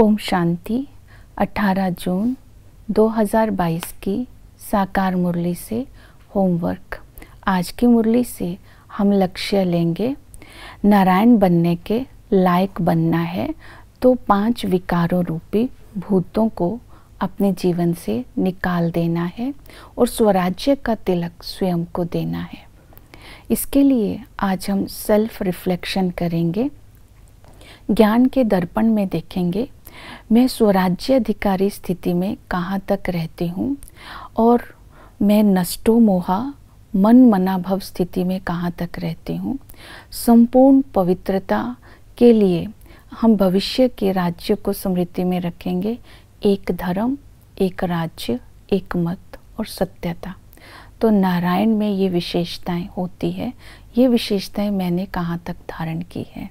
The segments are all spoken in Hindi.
ओम शांति 18 जून 2022 की साकार मुरली से होमवर्क आज की मुरली से हम लक्ष्य लेंगे नारायण बनने के लायक बनना है तो पांच विकारों रूपी भूतों को अपने जीवन से निकाल देना है और स्वराज्य का तिलक स्वयं को देना है इसके लिए आज हम सेल्फ रिफ्लेक्शन करेंगे ज्ञान के दर्पण में देखेंगे मैं स्वराज्याधिकारी स्थिति में कहाँ तक रहती हूँ और मैं नष्टो मोहा मन मनाभव स्थिति में कहाँ तक रहती हूँ संपूर्ण पवित्रता के लिए हम भविष्य के राज्य को समृद्धि में रखेंगे एक धर्म एक राज्य एक मत और सत्यता तो नारायण में ये विशेषताएं होती है ये विशेषताएं मैंने कहाँ तक धारण की है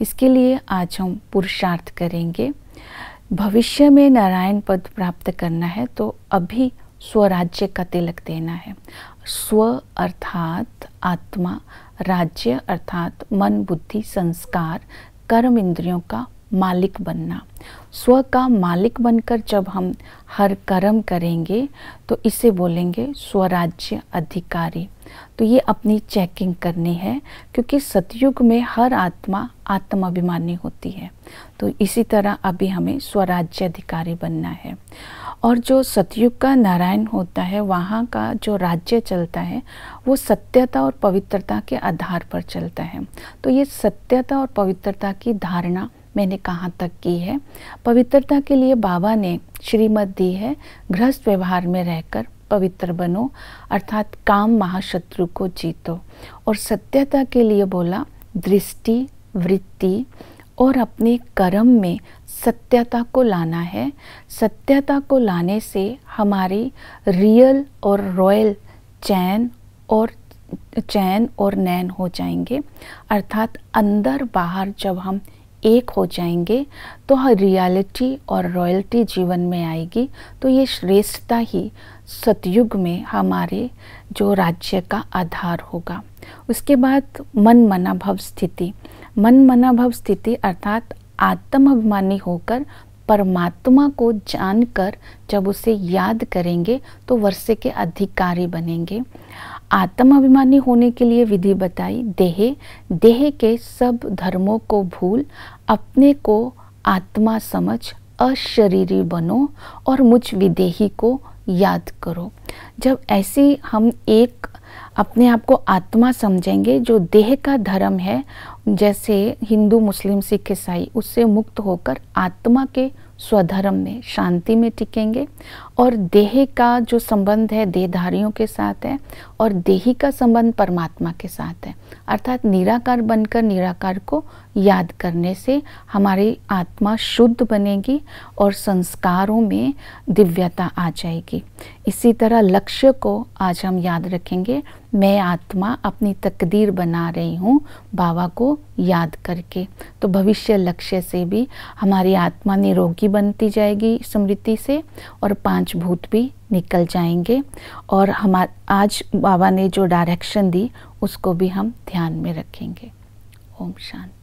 इसके लिए आज हम पुरुषार्थ करेंगे भविष्य में नारायण पद प्राप्त करना है तो अभी स्वराज्य का तिलक देना है स्व अर्थात आत्मा राज्य अर्थात मन बुद्धि संस्कार कर्म इंद्रियों का मालिक बनना स्व का मालिक बनकर जब हम हर कर्म करेंगे तो इसे बोलेंगे स्वराज्य अधिकारी तो ये अपनी चेकिंग करनी है क्योंकि सतयुग में हर आत्मा आत्माभिमानी होती है तो इसी तरह अभी हमें स्वराज्य अधिकारी बनना है और जो सतयुग का नारायण होता है वहाँ का जो राज्य चलता है वो सत्यता और पवित्रता के आधार पर चलता है तो ये सत्यता और पवित्रता की धारणा मैंने कहाँ तक की है पवित्रता के लिए बाबा ने श्रीमत दी है गृहस्थ व्यवहार में रहकर पवित्र बनो अर्थात काम महाशत्रु को जीतो और सत्यता के लिए बोला दृष्टि वृत्ति और अपने कर्म में सत्यता को लाना है सत्यता को लाने से हमारी रियल और रॉयल चैन और चैन और नैन हो जाएंगे अर्थात अंदर बाहर जब हम एक हो जाएंगे तो हर हाँ, रियलिटी और रॉयल्टी जीवन में आएगी तो ये श्रेष्ठता ही सतयुग में हमारे जो राज्य का आधार होगा उसके बाद मन मनाभव स्थिति मन मनाभव स्थिति अर्थात आत्माभिमानी होकर परमात्मा को जानकर जब उसे याद करेंगे तो वर्षे के अधिकारी बनेंगे आत्माभिमानी होने के लिए विधि बताई देह देह के सब धर्मों को भूल अपने को आत्मा समझ अशरीरी बनो और मुझ विदेही को याद करो जब ऐसी हम एक अपने आप को आत्मा समझेंगे जो देह का धर्म है जैसे हिंदू मुस्लिम सिख ईसाई उससे मुक्त होकर आत्मा के स्वधर्म में शांति में टिकेंगे और देह का जो संबंध है देहधारियों के साथ है और देही का संबंध परमात्मा के साथ है अर्थात निराकार बनकर निराकार को याद करने से हमारी आत्मा शुद्ध बनेगी और संस्कारों में दिव्यता आ जाएगी इसी तरह लक्ष्य को आज हम याद रखेंगे मैं आत्मा अपनी तकदीर बना रही हूँ बाबा को याद करके तो भविष्य लक्ष्य से भी हमारी आत्मा निरोगी बनती जाएगी स्मृति से और पांच भूत भी निकल जाएंगे और हमार आज बाबा ने जो डायरेक्शन दी उसको भी हम ध्यान में रखेंगे ओम शांति